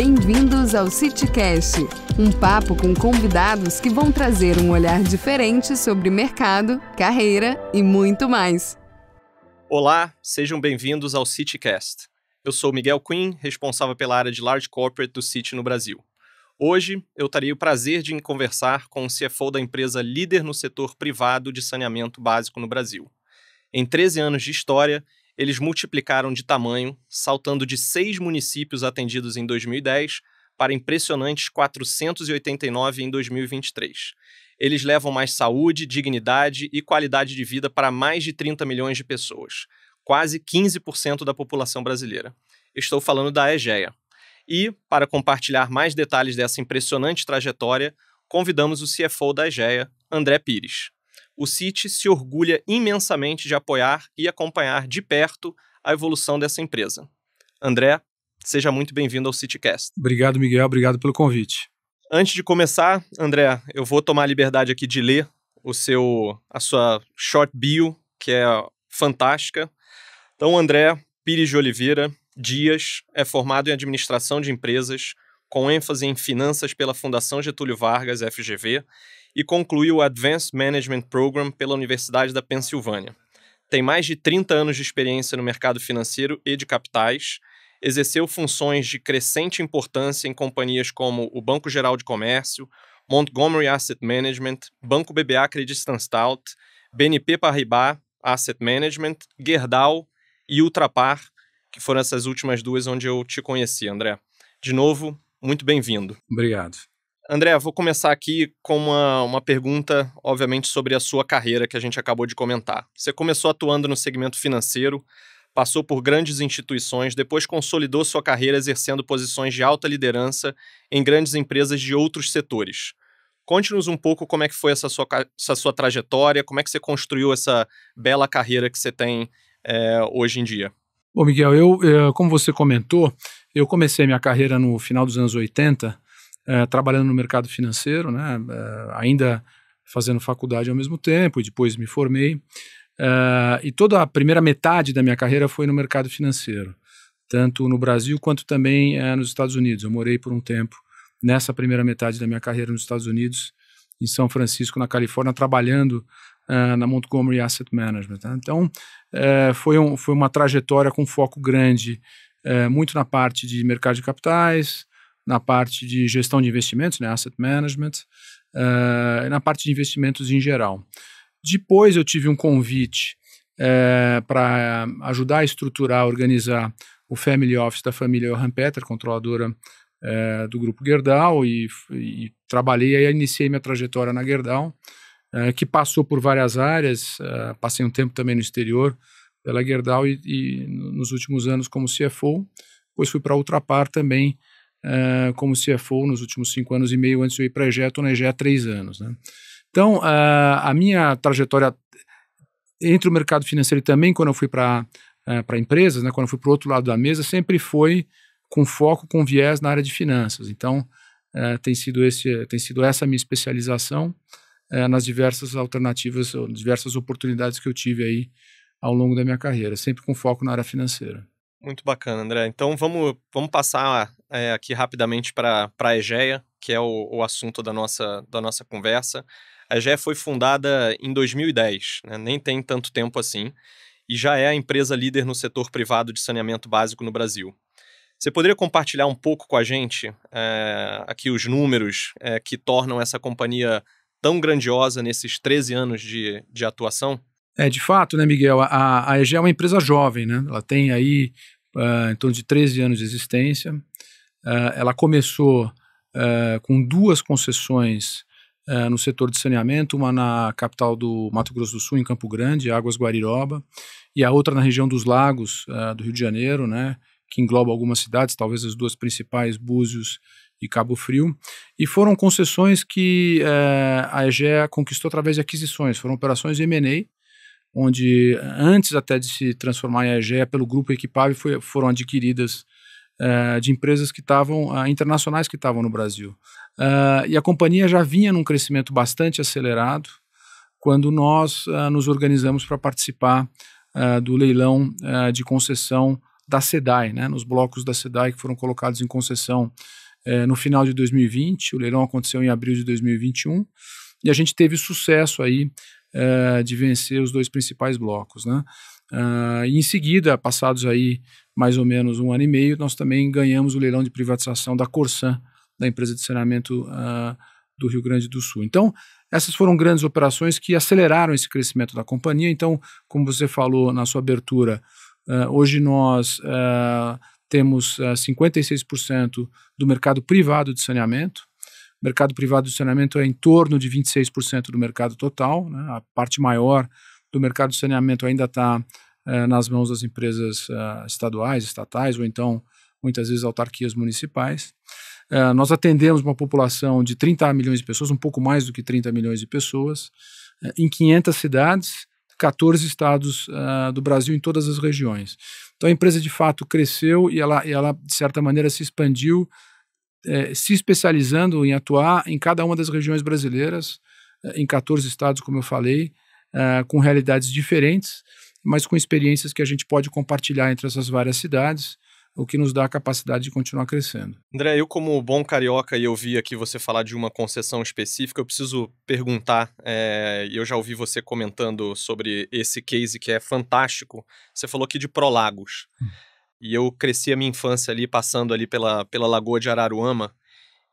Bem-vindos ao CityCast, um papo com convidados que vão trazer um olhar diferente sobre mercado, carreira e muito mais. Olá, sejam bem-vindos ao CityCast. Eu sou Miguel Quinn, responsável pela área de Large Corporate do City no Brasil. Hoje, eu terei o prazer de conversar com o CFO da empresa líder no setor privado de saneamento básico no Brasil. Em 13 anos de história, eles multiplicaram de tamanho, saltando de seis municípios atendidos em 2010 para impressionantes 489 em 2023. Eles levam mais saúde, dignidade e qualidade de vida para mais de 30 milhões de pessoas, quase 15% da população brasileira. Estou falando da EGEA. E, para compartilhar mais detalhes dessa impressionante trajetória, convidamos o CFO da EGEA, André Pires o Citi se orgulha imensamente de apoiar e acompanhar de perto a evolução dessa empresa. André, seja muito bem-vindo ao CityCast. Obrigado, Miguel, obrigado pelo convite. Antes de começar, André, eu vou tomar a liberdade aqui de ler o seu, a sua short bio, que é fantástica. Então, André Pires de Oliveira Dias é formado em administração de empresas, com ênfase em finanças pela Fundação Getúlio Vargas, FGV, e concluiu o Advanced Management Program pela Universidade da Pensilvânia. Tem mais de 30 anos de experiência no mercado financeiro e de capitais, exerceu funções de crescente importância em companhias como o Banco Geral de Comércio, Montgomery Asset Management, Banco BBA Creditanstalt, BNP Paribas Asset Management, Gerdau e Ultrapar, que foram essas últimas duas onde eu te conheci, André. De novo, muito bem-vindo. Obrigado. André, vou começar aqui com uma, uma pergunta, obviamente, sobre a sua carreira que a gente acabou de comentar. Você começou atuando no segmento financeiro, passou por grandes instituições, depois consolidou sua carreira exercendo posições de alta liderança em grandes empresas de outros setores. Conte-nos um pouco como é que foi essa sua, essa sua trajetória, como é que você construiu essa bela carreira que você tem é, hoje em dia. Bom, Miguel, eu, é, como você comentou, eu comecei minha carreira no final dos anos 80 é, trabalhando no mercado financeiro, né, é, ainda fazendo faculdade ao mesmo tempo, e depois me formei. É, e toda a primeira metade da minha carreira foi no mercado financeiro, tanto no Brasil quanto também é, nos Estados Unidos. Eu morei por um tempo nessa primeira metade da minha carreira nos Estados Unidos, em São Francisco, na Califórnia, trabalhando Uh, na Montgomery Asset Management. Né? Então, uh, foi, um, foi uma trajetória com foco grande, uh, muito na parte de mercado de capitais, na parte de gestão de investimentos, né, asset management, uh, na parte de investimentos em geral. Depois eu tive um convite uh, eh, para ajudar a estruturar, organizar o family office da família Johan Petter, controladora uh, do grupo Gerdau, e, e trabalhei, aí iniciei minha trajetória na Gerdau, que passou por várias áreas, passei um tempo também no exterior pela Gerdau e, e nos últimos anos como CFO, depois fui para Ultrapar também, uh, como CFO nos últimos cinco anos e meio, antes eu ir para a EGE, estou na EGE há três anos. Né? Então, uh, a minha trajetória entre o mercado financeiro e também quando eu fui para uh, eh, empresas, né, quando eu fui para o outro lado da mesa, sempre foi com foco, com viés na área de finanças. Então, uh, tem, sido esse, tem sido essa minha especialização nas diversas alternativas, diversas oportunidades que eu tive aí ao longo da minha carreira, sempre com foco na área financeira. Muito bacana, André. Então vamos, vamos passar é, aqui rapidamente para a EGEA, que é o, o, assunto da nossa, da nossa conversa. A EGEA foi fundada em 2010, né? nem tem tanto tempo assim, e já é a empresa líder no setor privado de saneamento básico no Brasil. Você poderia compartilhar um pouco com a gente é, aqui os números é, que tornam essa companhia tão grandiosa nesses 13 anos de, de atuação? É, de fato, né, Miguel? A, a EG é uma empresa jovem, né? Ela tem aí uh, em torno de 13 anos de existência. Uh, ela começou uh, com duas concessões uh, no setor de saneamento, uma na capital do Mato Grosso do Sul, em Campo Grande, Águas Guariroba, e a outra na região dos Lagos, do Rio de Janeiro, né, que engloba algumas cidades, talvez as duas principais, Búzios e Cabo Frio. E foram concessões que eh, a EGEA conquistou através de aquisições, foram operações de M&A, onde antes até de se transformar em Egea pelo grupo Equipável, foi, foram adquiridas eh, de empresas que estavam, uh, ah, internacionais que estavam no Brasil. Ah, e a companhia já vinha num crescimento bastante acelerado quando nós ah, nos organizamos para participar do leilão de concessão da SEDAI, né, nos blocos da SEDAI que foram colocados em concessão eh, no final de 2020. O leilão aconteceu em abril de 2021 e a gente teve sucesso aí eh, de vencer os dois principais blocos, né? Uh, e em seguida, passados aí mais ou menos um ano e meio, nós também ganhamos o leilão de privatização da Corsan, da empresa de saneamento uh, do Rio Grande do Sul. Então, essas foram grandes operações que aceleraram esse crescimento da companhia. Então, como você falou na sua abertura, uh, hoje nós uh, temos 56% do mercado privado de saneamento. O mercado privado de saneamento é em torno de 26% do mercado total. Né? A parte maior do mercado de saneamento ainda está eh, nas mãos das empresas uh, estaduais, estatais, ou então muitas vezes autarquias municipais. Uh, nós atendemos uma população de 30 milhões de pessoas, um pouco mais do que 30 milhões de pessoas, uh, em 500 cidades, 14 estados do Brasil, em todas as regiões. Então a empresa de fato cresceu e ela, e ela de certa maneira, se expandiu, se especializando em atuar em cada uma das regiões brasileiras, em 14 estados, como eu falei, com realidades diferentes mas com experiências que a gente pode compartilhar entre essas várias cidades, o que nos dá a capacidade de continuar crescendo. André, eu como bom carioca e eu vi aqui você falar de uma concessão específica, eu preciso perguntar, é, eu já ouvi você comentando sobre esse case que é fantástico, você falou aqui de Prolagos, hum. e eu cresci a minha infância ali, passando ali pela, pela Lagoa de Araruama,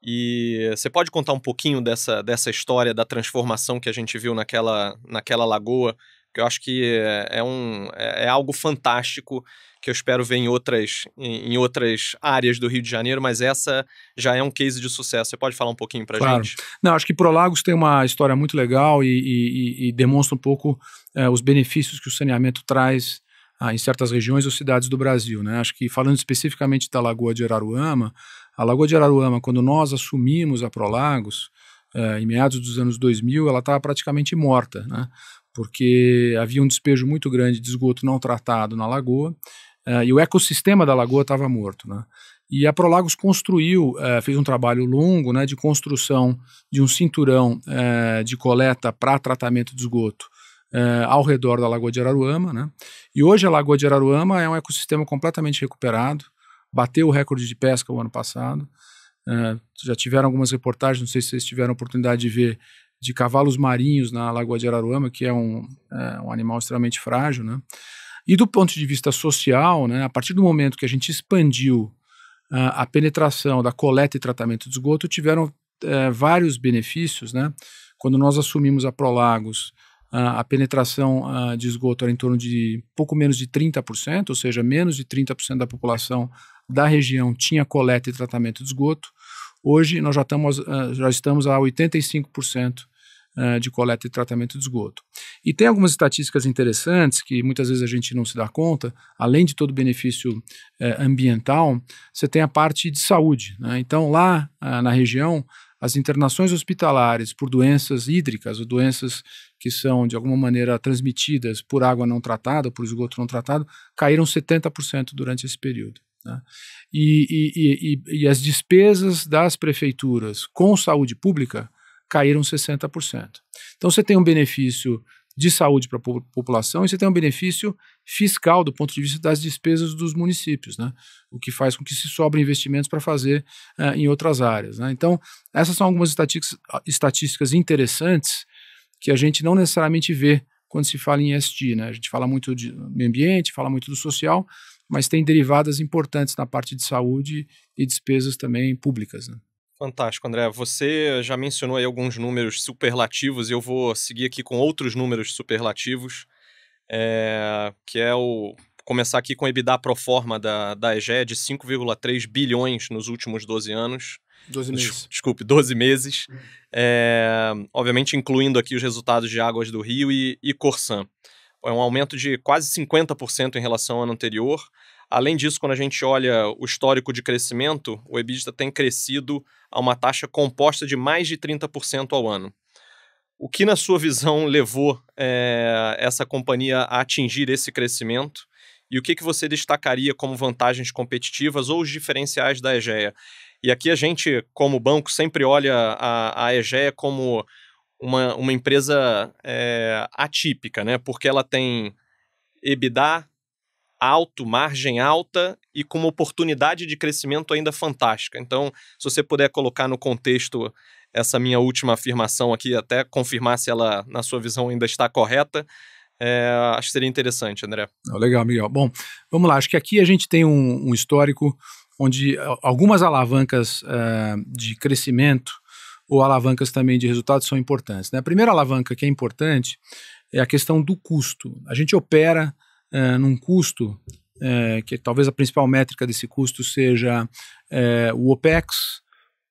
e você pode contar um pouquinho dessa, dessa história, da transformação que a gente viu naquela, naquela lagoa, que eu acho que é, é um, é, é, algo fantástico que eu espero ver em outras, em, em, outras áreas do Rio de Janeiro, mas essa já é um case de sucesso. Você pode falar um pouquinho para claro. gente? Não, acho que Prolagos tem uma história muito legal e, e, e demonstra um pouco é, os benefícios que o saneamento traz ah, em certas regiões ou cidades do Brasil. Né? Acho que falando especificamente da Lagoa de Araruama, a Lagoa de Araruama, quando nós assumimos a Prolagos, eh, em meados dos anos 2000, ela estava praticamente morta. Né? porque havia um despejo muito grande de esgoto não tratado na lagoa uh, e o ecossistema da lagoa estava morto, né? E a Prolagos construiu, uh, fez um trabalho longo né, de construção de um cinturão uh, de coleta para tratamento de esgoto uh, ao redor da Lagoa de Araruama. Né? E hoje a Lagoa de Araruama é um ecossistema completamente recuperado, bateu o recorde de pesca o ano passado. já tiveram algumas reportagens, não sei se vocês tiveram oportunidade de ver, de cavalos marinhos na Lagoa de Araruama, que é um, é um animal extremamente frágil, né? E do ponto de vista social, né, a partir do momento que a gente expandiu uh, a penetração da coleta e tratamento de esgoto, tiveram uh, vários benefícios. Né? Quando nós assumimos a Prolagos, uh, a penetração ah, de esgoto era em torno de pouco menos de 30%, ou seja, menos de 30% da população da região tinha coleta e tratamento de esgoto. Hoje nós já estamos, ah, já estamos a 85% ah, de coleta e tratamento de esgoto. E tem algumas estatísticas interessantes que muitas vezes a gente não se dá conta, além de todo o benefício eh, ambiental, você tem a parte de saúde. Né? Então, lá ah, na região, as internações hospitalares por doenças hídricas, ou doenças que são de alguma maneira transmitidas por água não tratada, por esgoto não tratado, caíram 70% durante esse período. Né? E, e, e, e, as despesas das prefeituras com saúde pública caíram 60%. Então você tem um benefício de saúde para a população e você tem um benefício fiscal do ponto de vista das despesas dos municípios, né? o que faz com que se sobrem investimentos para fazer uh, em outras áreas. Né? Então, essas são algumas estatísticas, estatísticas interessantes que a gente não necessariamente vê quando se fala em ESG. Né? A gente fala muito de meio ambiente, fala muito do social, mas tem derivadas importantes na parte de saúde e despesas também públicas. Né? Fantástico, André. Você já mencionou aí alguns números superlativos, e eu vou seguir aqui com outros números superlativos, é, que é o começar aqui com o EBITDA pro forma da, da EGE de 5,3 bilhões nos últimos 12 anos. 12 meses. Desculpe, 12 meses. É, obviamente, incluindo aqui os resultados de Águas do Rio e, e Corsan é um aumento de quase 50% em relação ao ano anterior. Além disso, quando a gente olha o histórico de crescimento, o EBITDA tem crescido a uma taxa composta de mais de 30% ao ano. O que, na sua visão, levou é, essa companhia a atingir esse crescimento? E o que, que você destacaria como vantagens competitivas ou os diferenciais da EGEA? E aqui a gente, como banco, sempre olha a, a EGEA como uma, uma empresa é, atípica, né? Porque ela tem EBITDA alto, margem alta e com uma oportunidade de crescimento ainda fantástica. Então, se você puder colocar no contexto essa minha última afirmação aqui, até confirmar se ela, na sua visão, ainda está correta, é, acho que seria interessante, André. Legal, Miguel. Bom, vamos lá. Acho que aqui a gente tem um, um histórico onde algumas alavancas uh, de crescimento ou alavancas também de resultados são importantes. Né? A primeira alavanca que é importante é a questão do custo. A gente opera é, num custo é, que talvez a principal métrica desse custo seja é, o OPEX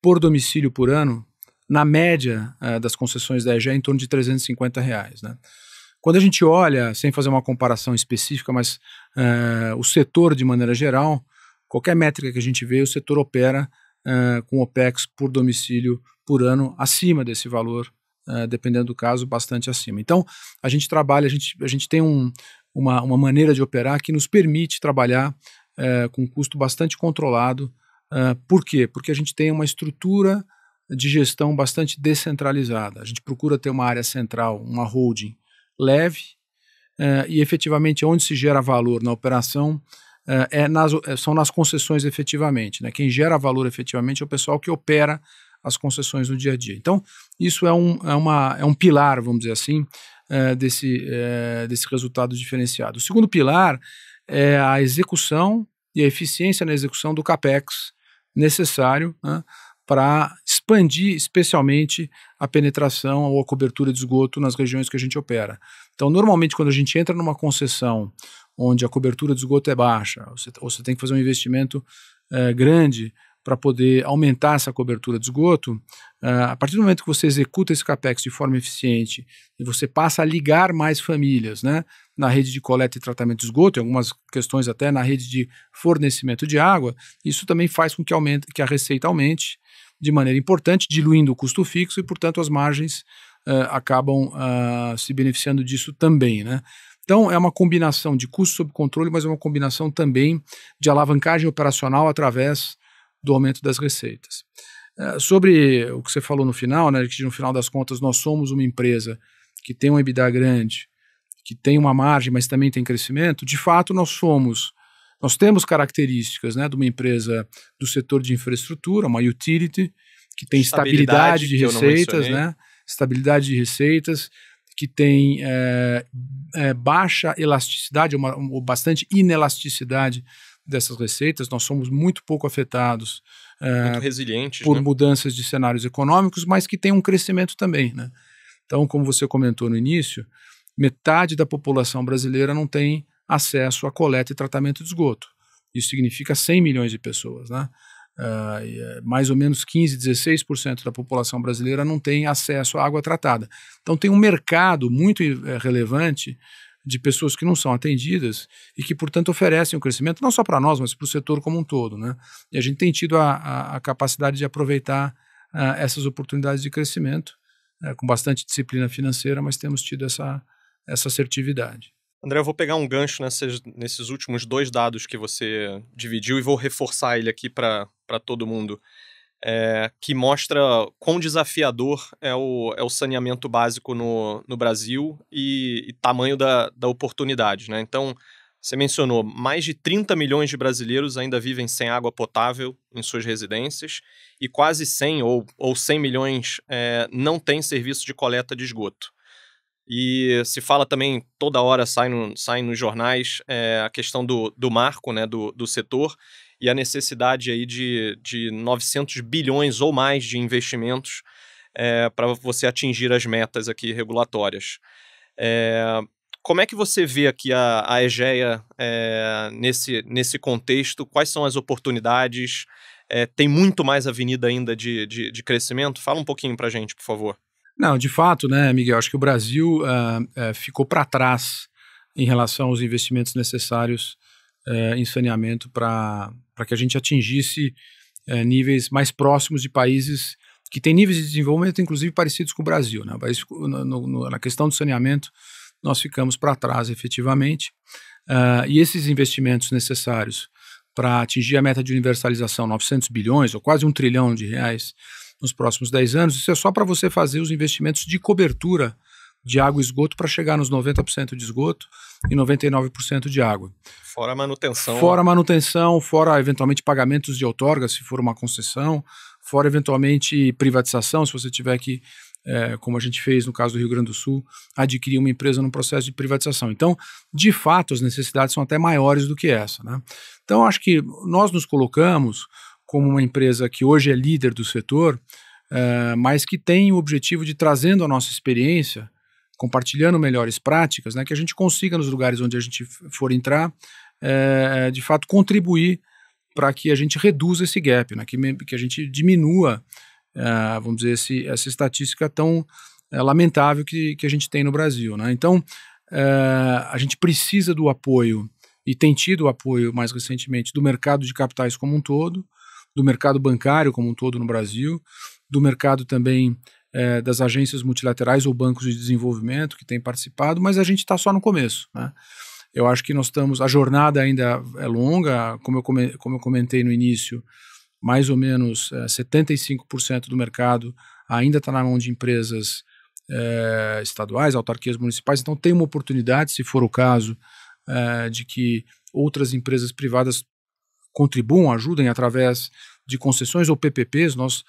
por domicílio por ano, na média das concessões da EGE, em torno de 350 reais. Né? Quando a gente olha, sem fazer uma comparação específica, mas o setor de maneira geral, qualquer métrica que a gente vê, o setor opera eh, com com OPEX por domicílio por ano acima desse valor, uh, dependendo do caso, bastante acima. Então, a gente trabalha, a gente, a gente tem um, uma, uma maneira de operar que nos permite trabalhar uh, com um custo bastante controlado. por quê? Porque a gente tem uma estrutura de gestão bastante descentralizada. A gente procura ter uma área central, uma holding leve, Uh, e efetivamente onde se gera valor na operação, é, é nas, é, são nas concessões efetivamente. Né? Quem gera valor efetivamente é o pessoal que opera as concessões no dia a dia. Então, isso é um, é uma, é um pilar, vamos dizer assim, é, desse, é, desse resultado diferenciado. O segundo pilar é a execução e a eficiência na execução do CAPEX necessário né, para expandir especialmente a penetração ou a cobertura de esgoto nas regiões que a gente opera. Então, normalmente, quando a gente entra numa concessão onde a cobertura de esgoto é baixa, você, ou você tem que fazer um investimento é, grande para poder aumentar essa cobertura de esgoto, eh, a partir do momento que você executa esse capex de forma eficiente e você passa a ligar mais famílias né, na rede de coleta e tratamento de esgoto, em algumas questões até na rede de fornecimento de água, isso também faz com que, aumente, que a receita aumente de maneira importante, diluindo o custo fixo e, portanto, as margens uh, acabam uh, se beneficiando disso também. Né? Então, é uma combinação de custo sob controle, mas é uma combinação também de alavancagem operacional através do aumento das receitas. Uh, sobre o que você falou no final, né, que no final das contas nós somos uma empresa que tem um EBITDA grande, que tem uma margem, mas também tem crescimento, de fato nós somos nós temos características né, de uma empresa do setor de infraestrutura, uma utility, que tem estabilidade, estabilidade de receitas, né? Estabilidade de receitas, que tem é, é, baixa elasticidade, uma, ou bastante inelasticidade dessas receitas. Nós somos muito pouco afetados é, muito por né? mudanças de cenários econômicos, mas que tem um crescimento também. Né? Então, como você comentou no início, metade da população brasileira não tem acesso à coleta e tratamento de esgoto. Isso significa 100 milhões de pessoas, né? Uh, mais ou menos 15, 16% da população brasileira não tem acesso à água tratada. Então tem um mercado muito é, relevante de pessoas que não são atendidas e que, portanto, oferecem o um crescimento não só para nós, mas para o setor como um todo. Né? E a gente tem tido a, a, a capacidade de aproveitar uh, essas oportunidades de crescimento, né? com bastante disciplina financeira, mas temos tido essa, essa assertividade. André, eu vou pegar um gancho nessas, nesses últimos dois dados que você dividiu e vou reforçar ele aqui para todo mundo, é, que mostra quão desafiador é o, é o saneamento básico no, no Brasil e, e tamanho da, da oportunidade. Né? Então, você mencionou, mais de 30 milhões de brasileiros ainda vivem sem água potável em suas residências e quase 100 ou, ou 100 milhões é, não têm serviço de coleta de esgoto. E se fala também, toda hora sai, no, sai nos jornais, é, a questão do, do marco né, do, do setor e a necessidade aí de, de 900 bilhões ou mais de investimentos é, eh, para você atingir as metas aqui regulatórias. É, como é que você vê aqui a, a EGEA nesse, nesse contexto? Quais são as oportunidades? tem muito mais avenida ainda de, de, de crescimento? Fala um pouquinho para gente, por favor. Não, de fato, né, Miguel? Acho que o Brasil uh, uh, ficou para trás em relação aos investimentos necessários uh, em saneamento para que a gente atingisse eh, níveis mais próximos de países que têm níveis de desenvolvimento, inclusive, parecidos com o Brasil. Né? no, no, na questão do saneamento, nós ficamos para trás, efetivamente. Ah, e esses investimentos necessários para atingir a meta de universalização, 900 bilhões, ou quase um trilhão de reais, nos próximos 10 anos, isso é só para você fazer os investimentos de cobertura de água e esgoto para chegar nos 90% de esgoto e 99% de água. Fora manutenção. Fora manutenção, fora eventualmente pagamentos de outorga, se for uma concessão, fora eventualmente privatização, se você tiver que, é, como a gente fez no caso do Rio Grande do Sul, adquirir uma empresa num processo de privatização. Então, de fato, as necessidades são até maiores do que essa. Né? Então, acho que nós nos colocamos como uma empresa que hoje é líder do setor, uh, mas que tem o objetivo de trazendo a nossa experiência, compartilhando melhores práticas, né, que a gente consiga nos lugares onde a gente for entrar, uh, de fato contribuir para que a gente reduza esse gap, né, que, que a gente diminua, uh, vamos dizer, esse, essa estatística tão lamentável que, que a gente tem no Brasil. Né? Então, a gente precisa do apoio e tem tido o apoio mais recentemente do mercado de capitais como um todo, do mercado bancário como um todo no Brasil, do mercado também é, das agências multilaterais ou bancos de desenvolvimento que têm participado, mas a gente está só no começo. Né? Eu acho que nós estamos. A jornada ainda é longa, como eu, come, como eu comentei no início, mais ou menos é, 75% do mercado ainda está na mão de empresas é, estaduais, autarquias municipais, então tem uma oportunidade, se for o caso, é, de que outras empresas privadas contribuam, ajudem através de concessões ou PPPs. Nós,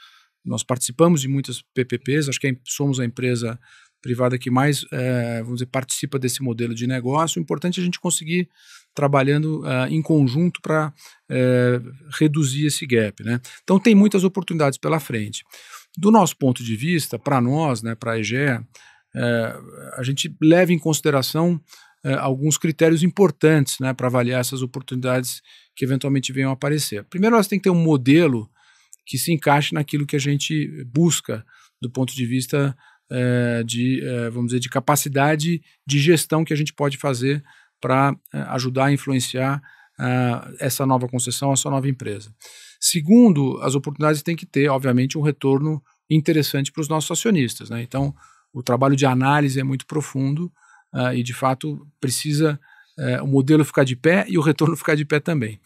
nós participamos de muitas PPPs, acho que é somos a empresa privada que mais, é, vamos dizer, participa desse modelo de negócio. O importante é a gente conseguir trabalhando uh, em conjunto para eh, reduzir esse gap. Né? Então tem muitas oportunidades pela frente. Do nosso ponto de vista, para nós, né, para a EGE, a gente leva em consideração uh, alguns critérios importantes né, para avaliar essas oportunidades que eventualmente venham a aparecer. Primeiro, elas têm que ter um modelo que se encaixe naquilo que a gente busca do ponto de vista uh, de, uh, vamos dizer, de capacidade de gestão que a gente pode fazer para ajudar a influenciar ah, essa nova concessão, essa nova empresa. Segundo, as oportunidades têm que ter, obviamente, um retorno interessante para os nossos acionistas. Né? Então, o trabalho de análise é muito profundo uh, e de fato precisa uh, o modelo ficar de pé e o retorno ficar de pé também.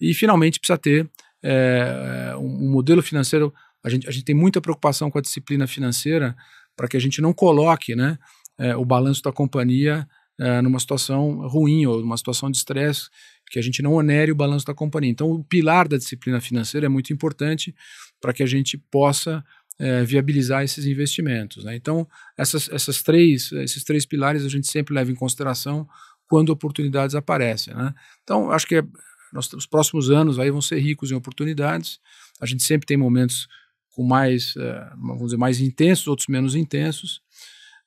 E finalmente precisa ter eh, um, um, modelo financeiro. A gente, a gente tem muita preocupação com a disciplina financeira para que a gente não coloque né, eh, o balanço da companhia numa situação ruim ou numa situação de estresse que a gente não onere o balanço da companhia. Então, o pilar da disciplina financeira é muito importante para que a gente possa é, viabilizar esses investimentos. Né? Então, essas, essas três, esses três pilares a gente sempre leva em consideração quando oportunidades aparecem. Né? Então, acho que é, nós, os próximos anos aí vão ser ricos em oportunidades. A gente sempre tem momentos com mais, é, vamos dizer, mais intensos, outros menos intensos.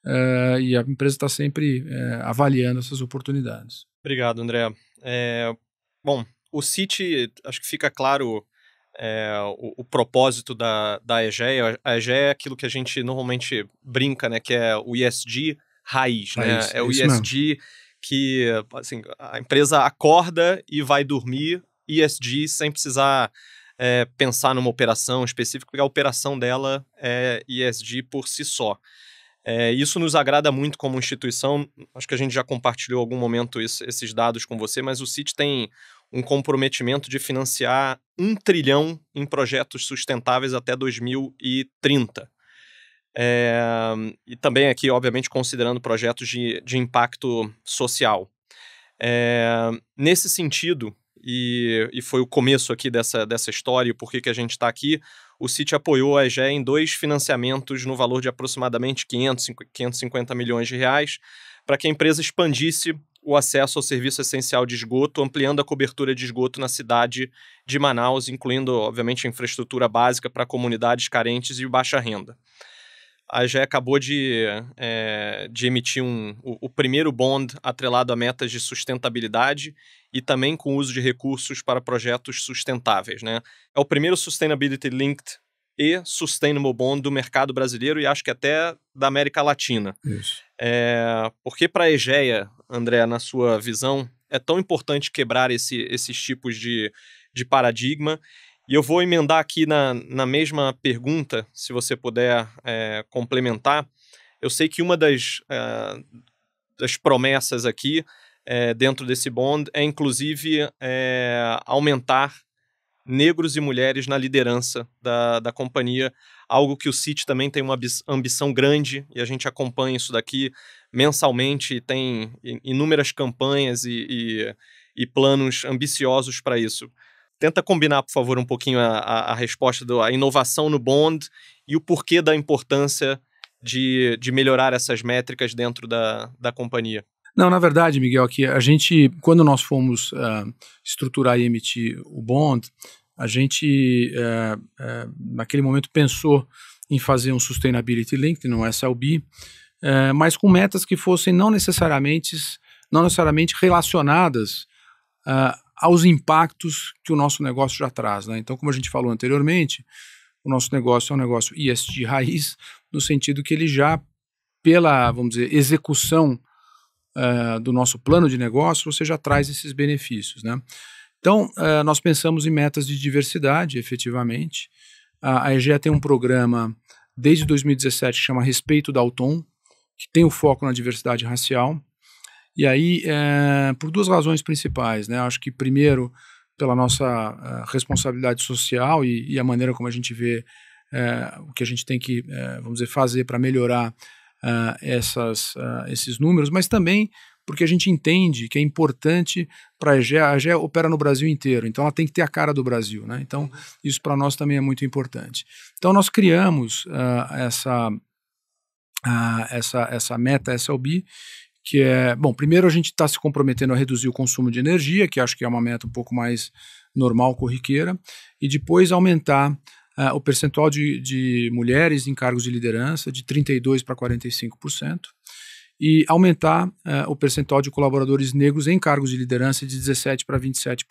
É, e a empresa está sempre é, avaliando essas oportunidades. Obrigado, André. É, bom, o City, acho que fica claro é, o, o, propósito da, da EGEA. A EGEA é aquilo que a gente normalmente brinca, né, que é o ESG raiz, né? é o ESG é mesmo. que assim, a empresa acorda e vai dormir ESG sem precisar é, pensar numa operação específica, porque a operação dela é ESG por si só. É, isso nos agrada muito como instituição. Acho que a gente já compartilhou algum momento isso, esses dados com você, mas o CIT tem um comprometimento de financiar um trilhão em projetos sustentáveis até 2030. É, eh, e também aqui, obviamente, considerando projetos de, de impacto social. É, nesse sentido, e, e, foi o começo aqui dessa, dessa história e por que a gente está aqui, o CIT apoiou a EGE em dois financiamentos no valor de aproximadamente 500, 550 milhões de reais para que a empresa expandisse o acesso ao serviço essencial de esgoto, ampliando a cobertura de esgoto na cidade de Manaus, incluindo, obviamente, a infraestrutura básica para comunidades carentes e baixa renda. A GE acabou de, é, de emitir um, o, o, primeiro bond atrelado a metas de sustentabilidade e também com uso de recursos para projetos sustentáveis. Né? É o primeiro Sustainability Linked e sustainable bond do mercado brasileiro e acho que até da América Latina. Isso. É, porque para a EGEA, André, na sua visão, é tão importante quebrar esse, esses tipos de, de paradigma? E eu vou emendar aqui na, na mesma pergunta, se você puder é, complementar. Eu sei que uma das, é, das promessas aqui é, dentro desse bond é, inclusive, é, aumentar negros e mulheres na liderança da, da companhia, algo que o City também tem uma ambição grande e a gente acompanha isso daqui mensalmente tem inúmeras campanhas e, e, e planos ambiciosos para isso. Tenta combinar, por favor, um pouquinho a, a, a resposta da inovação no Bond e o porquê da importância de, de melhorar essas métricas dentro da, da companhia. Não, na verdade, Miguel, que a gente, quando nós fomos uh, estruturar e emitir o bond, a gente, é, é, naquele momento, pensou em fazer um Sustainability link um é SLB, é, mas com metas que fossem não necessariamente, não necessariamente relacionadas é, aos impactos que o nosso negócio já traz. Né? Então, como a gente falou anteriormente, o nosso negócio é um negócio ESG raiz, no sentido que ele já, pela, vamos dizer, execução é, do nosso plano de negócio, você já traz esses benefícios. Né? Então, uh, nós pensamos em metas de diversidade, efetivamente. A, a EGEA tem um programa desde 2017 que chama Respeito da Autom, que tem o um foco na diversidade racial. E aí, eh, por duas razões principais, né? Acho que, primeiro, pela nossa eh, responsabilidade social e, e, a maneira como a gente vê o que a gente tem que, vamos dizer, fazer para melhorar essas, esses números, mas também porque a gente entende que é importante para a AGEA. A AGEA opera no Brasil inteiro, então ela tem que ter a cara do Brasil. Né? Então, isso para nós também é muito importante. Então, nós criamos uh, essa, uh, essa, essa meta SLB, que é, bom, primeiro a gente está se comprometendo a reduzir o consumo de energia, que acho que é uma meta um pouco mais normal, corriqueira, e depois aumentar uh, o percentual de, de mulheres em cargos de liderança de 32% para 45% e aumentar uh, o percentual de colaboradores negros em cargos de liderança de 17% para 27%.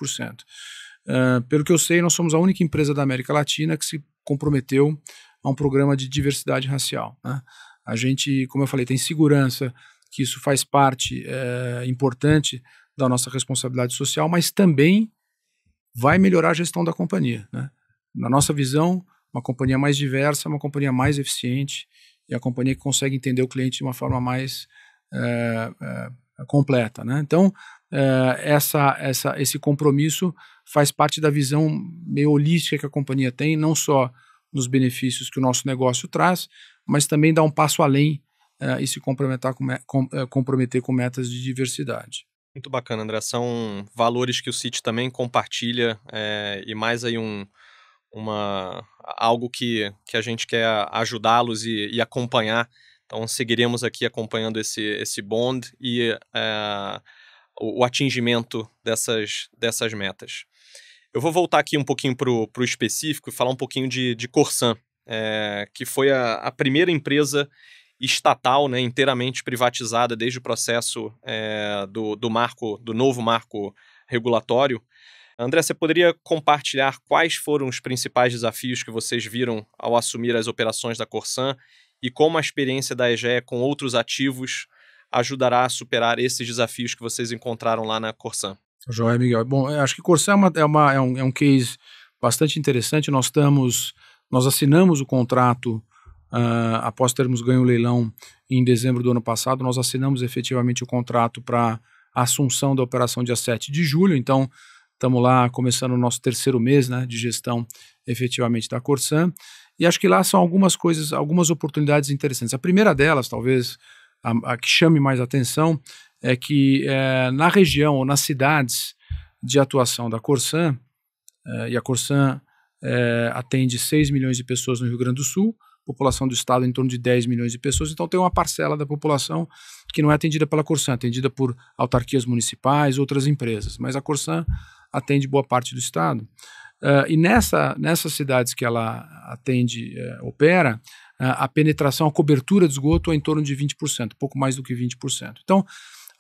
Uh, eh, pelo que eu sei, nós somos a única empresa da América Latina que se comprometeu a um programa de diversidade racial. Né? A gente, como eu falei, tem segurança que isso faz parte eh, importante da nossa responsabilidade social, mas também vai melhorar a gestão da companhia. Né? Na nossa visão, uma companhia mais diversa, uma companhia mais eficiente e a companhia que consegue entender o cliente de uma forma mais é, é, completa. Né? Então, é, essa, essa, esse compromisso faz parte da visão meio holística que a companhia tem, não só nos benefícios que o nosso negócio traz, mas também dá um passo além é, e se comprometer com, com, é, comprometer com metas de diversidade. Muito bacana, André. São valores que o CIT também compartilha é, e mais aí um, uma algo que, que a gente quer ajudá-los e, e, acompanhar. Então, seguiremos aqui acompanhando esse, esse bond e é, o, o, atingimento dessas, dessas metas. Eu vou voltar aqui um pouquinho para o específico e falar um pouquinho de, de Corsan, é, que foi a, a, primeira empresa estatal, né, inteiramente privatizada desde o processo é, do, do marco, do novo marco regulatório. André, você poderia compartilhar quais foram os principais desafios que vocês viram ao assumir as operações da Corsan e como a experiência da EGE com outros ativos ajudará a superar esses desafios que vocês encontraram lá na Corsan? Joia, Miguel. Bom, acho que Corsan é, uma, é, uma, é, um, é um case bastante interessante. Nós estamos, nós assinamos o contrato uh, após termos ganho o leilão em dezembro do ano passado. Nós assinamos efetivamente o contrato para a assunção da operação dia 7 de julho. Então, Estamos lá começando o nosso terceiro mês né, de gestão efetivamente da Corsan. E acho que lá são algumas coisas, algumas oportunidades interessantes. A primeira delas, talvez a, a que chame mais atenção, é que é, na região ou nas cidades de atuação da Corsan, é, e a Corsan é, atende 6 milhões de pessoas no Rio Grande do Sul, população do estado em torno de 10 milhões de pessoas, então tem uma parcela da população que não é atendida pela Corsan, atendida por autarquias municipais, outras empresas. Mas a Corsan atende boa parte do estado. Uh, e nessa, nessas cidades que ela atende, uh, opera, uh, a penetração, a cobertura de esgoto é em torno de 20%, pouco mais do que 20%. Então,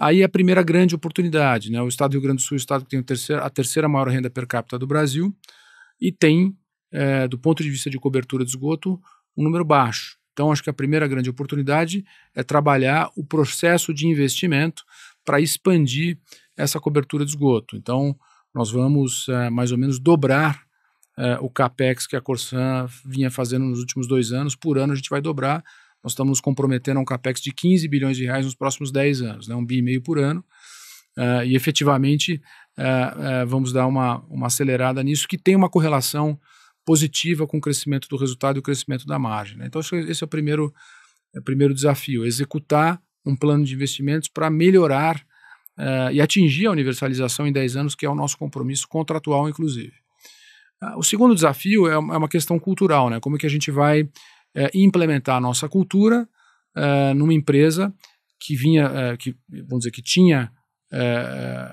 aí é a primeira grande oportunidade. Né? O estado do Rio Grande do Sul é o estado que tem terceiro, a terceira maior renda per capita do Brasil e tem, eh, do ponto de vista de cobertura de esgoto, um número baixo. Então, acho que a primeira grande oportunidade é trabalhar o processo de investimento para expandir essa cobertura de esgoto. Então, nós vamos eh, mais ou menos dobrar eh, o capex que a Corsan vinha fazendo nos últimos dois anos. Por ano a gente vai dobrar. Nós estamos nos comprometendo a um capex de 15 bilhões de reais nos próximos 10 anos, né? um bi e meio por ano. Uh, e efetivamente vamos dar uma, uma acelerada nisso, que tem uma correlação positiva com o crescimento do resultado e o crescimento da margem. Né? Então, esse é o primeiro, é o primeiro desafio: executar um plano de investimentos para melhorar uh, e atingir a universalização em 10 anos, que é o nosso compromisso contratual, inclusive. Uh, o segundo desafio é, é uma questão cultural, né? Como é que a gente vai uh, implementar a nossa cultura eh, numa empresa que vinha, que vamos dizer que tinha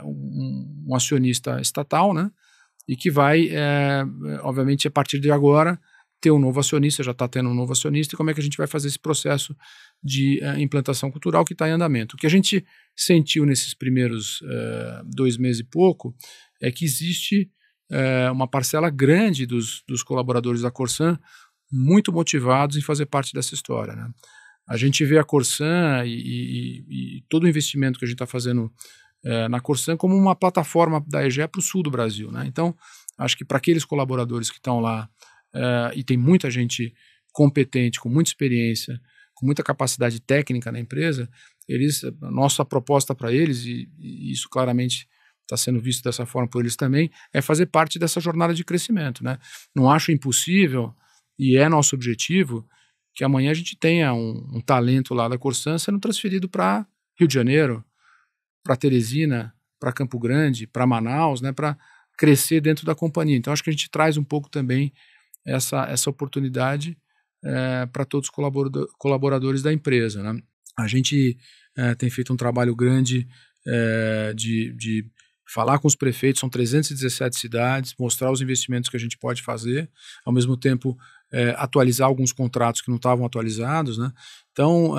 um, um, acionista estatal, né? E que vai, obviamente, a partir de agora ter um novo acionista, já está tendo um novo acionista, e como é que a gente vai fazer esse processo de uh, implantação cultural que está em andamento. O que a gente sentiu nesses primeiros uh, dois meses e pouco é que existe uh, uma parcela grande dos, dos colaboradores da Corsan muito motivados em fazer parte dessa história. Né? A gente vê a Corsan e, e, e todo o investimento que a gente está fazendo na Corsan como uma plataforma da EGE para o sul do Brasil. Né? Então, acho que para aqueles colaboradores que estão lá uh, e tem muita gente competente, com muita experiência, com muita capacidade técnica na empresa, eles, nossa proposta para eles, e, e, isso claramente está sendo visto dessa forma por eles também, é fazer parte dessa jornada de crescimento. Né? Não acho impossível, e é nosso objetivo, que amanhã a gente tenha um, um talento lá da Corsan sendo transferido para Rio de Janeiro, para Teresina, para Campo Grande, para Manaus, né? para crescer dentro da companhia. Então, acho que a gente traz um pouco também essa, essa oportunidade é, eh, para todos os colaborador, colaboradores da empresa. Né? A gente é, tem feito um trabalho grande é, de, de falar com os prefeitos, são 317 cidades, mostrar os investimentos que a gente pode fazer, ao mesmo tempo atualizar alguns contratos que não estavam atualizados. Né? Então,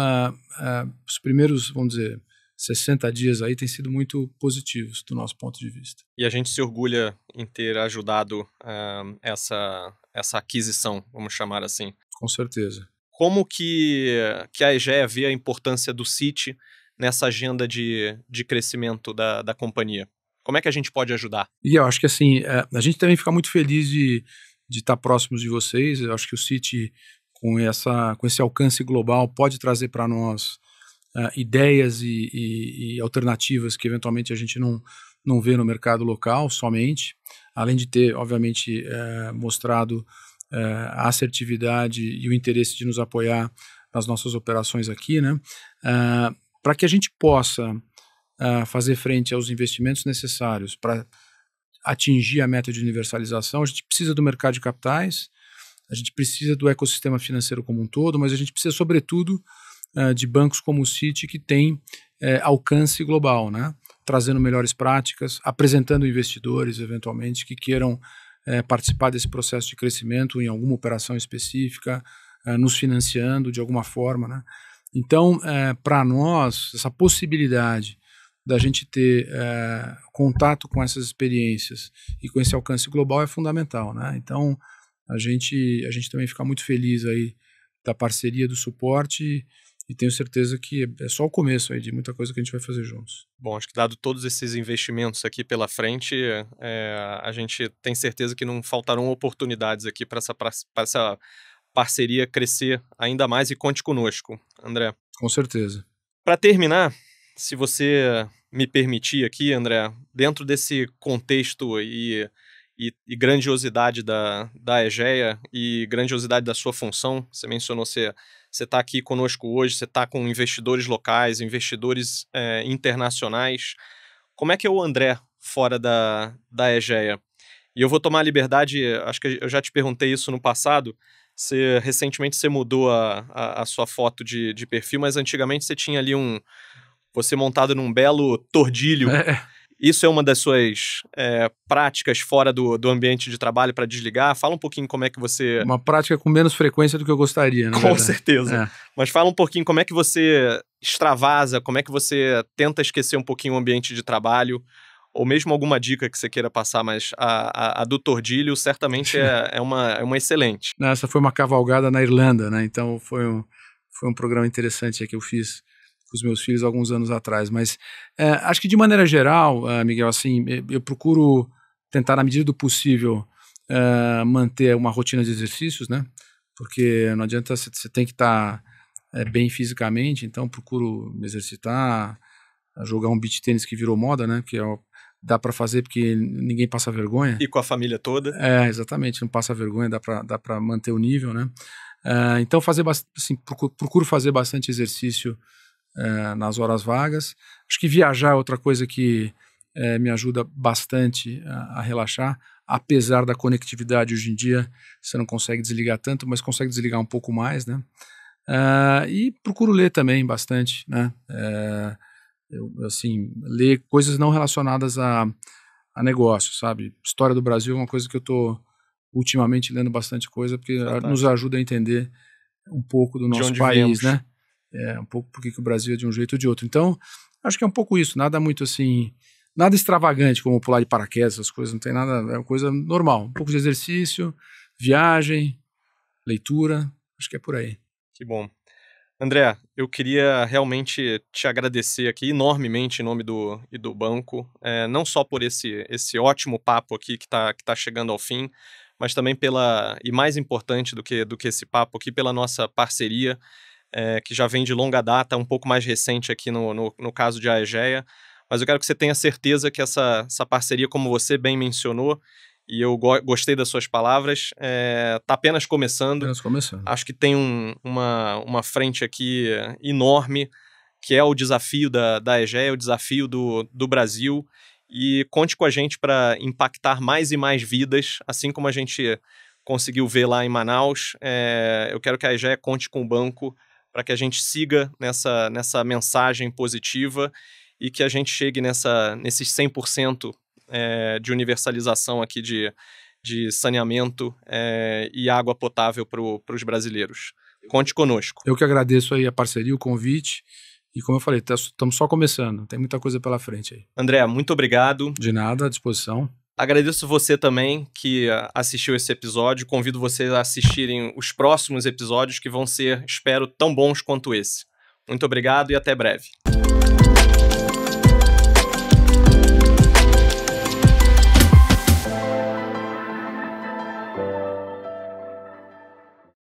os primeiros, vamos dizer, 60 dias aí têm sido muito positivos do nosso ponto de vista. E a gente se orgulha em ter ajudado uh, essa, essa aquisição, vamos chamar assim. Com certeza. Como que, que a EGEA vê a importância do CIT nessa agenda de, de crescimento da, da companhia? Como é que a gente pode ajudar? E eu acho que assim, é, a gente também fica muito feliz de, de estar próximos de vocês. Eu acho que o CIT, com, essa, com esse alcance global, pode trazer para nós uh, ideias e, e, e, alternativas que eventualmente a gente não, não vê no mercado local somente, além de ter, obviamente, uh, mostrado eh, a assertividade e o interesse de nos apoiar nas nossas operações aqui, né? Ah, para que a gente possa ah, fazer frente aos investimentos necessários para atingir a meta de universalização, a gente precisa do mercado de capitais, a gente precisa do ecossistema financeiro como um todo, mas a gente precisa, sobretudo, ah, de bancos como o Citi que tem é, alcance global, né? trazendo melhores práticas, apresentando investidores, eventualmente, que queiram é, participar desse processo de crescimento em alguma operação específica, é, nos financiando de alguma forma. Né? Então, para nós, essa possibilidade da gente ter contato com essas experiências e com esse alcance global é fundamental. Né? Então, a gente, a gente também fica muito feliz aí da parceria, do suporte e tenho certeza que é, é só o começo aí de muita coisa que a gente vai fazer juntos. Bom, acho que dado todos esses investimentos aqui pela frente, é, a gente tem certeza que não faltarão oportunidades aqui para essa, essa parceria crescer ainda mais e conte conosco, André. Com certeza. Para terminar, se você me permitir aqui, André, dentro desse contexto e e, e, grandiosidade da, da EGEA e grandiosidade da sua função. Você mencionou ser você está aqui conosco hoje, você está com investidores locais, investidores é, internacionais. Como é que é o André fora da, da EGEA? E eu vou tomar a liberdade, acho que eu já te perguntei isso no passado. Você, recentemente você mudou a, a, a sua foto de, de perfil, mas antigamente você tinha ali um. Você montado num belo tordilho. É. Isso é uma das suas é, práticas fora do, do ambiente de trabalho para desligar? Fala um pouquinho como é que você. Uma prática com menos frequência do que eu gostaria, né? Com verdade. certeza. É. Mas fala um pouquinho como é que você extravasa, como é que você tenta esquecer um pouquinho o ambiente de trabalho, ou mesmo alguma dica que você queira passar, mas a, a, a do Tordilho certamente é, é, uma, é uma excelente. Essa foi uma cavalgada na Irlanda, né? Então foi um, foi um programa interessante que eu fiz com os meus filhos alguns anos atrás. Mas é, acho que de maneira geral, uh, Miguel, assim, eu procuro tentar, na medida do possível, eh, manter uma rotina de exercícios, né? Porque não adianta, você tem que estar tá, é, bem fisicamente, então procuro me exercitar, jogar um beat tênis que virou moda, né? Que é o, dá para fazer porque ninguém passa vergonha. E com a família toda. É, exatamente, não passa vergonha, dá para dá manter o nível, né? então fazer assim, procuro, procuro, fazer bastante exercício é, nas horas vagas. Acho que viajar é outra coisa que é, me ajuda bastante a, a, relaxar, apesar da conectividade hoje em dia, você não consegue desligar tanto, mas consegue desligar um pouco mais, né? Uh, e procuro ler também bastante, né? Uh, eu, assim, ler coisas não relacionadas a, a negócio, sabe? História do Brasil é uma coisa que eu estou ultimamente lendo bastante coisa, porque Fantástico. nos ajuda a entender um pouco do nosso país, viemos. né? é, um pouco porque que o Brasil é de um jeito ou de outro. Então, acho que é um pouco isso, nada muito assim, nada extravagante como pular de paraquedas, essas coisas, não tem nada, é uma coisa normal, um pouco de exercício, viagem, leitura, acho que é por aí. Que bom. André, eu queria realmente te agradecer aqui enormemente em nome do, e do banco, é, não só por esse, esse ótimo papo aqui que está que tá chegando ao fim, mas também pela, e mais importante do que, do que esse papo aqui, pela nossa parceria é, que já vem de longa data, um pouco mais recente aqui no, no, no caso de Aegea. Mas eu quero que você tenha certeza que essa, essa parceria, como você bem mencionou, e eu go gostei das suas palavras. É, tá apenas começando. Apenas começando. Acho que tem um, uma, uma frente aqui é, enorme, que é o desafio da, da EGE, o desafio do, do Brasil. E conte com a gente para impactar mais e mais vidas, assim como a gente conseguiu ver lá em Manaus. É, eu quero que a EGE conte com o banco para que a gente siga nessa, nessa mensagem positiva e que a gente chegue nessa, nesses 100% é, de universalização aqui de, de saneamento é, e água potável para os brasileiros. Conte conosco. Eu que agradeço aí a parceria, o convite. E como eu falei, tá, estamos só começando, tem muita coisa pela frente aí. André, muito obrigado. De nada, à disposição. Agradeço você também que ah, assistiu esse episódio. Convido vocês a assistirem os próximos episódios que vão ser, espero, tão bons quanto esse. Muito obrigado e até breve.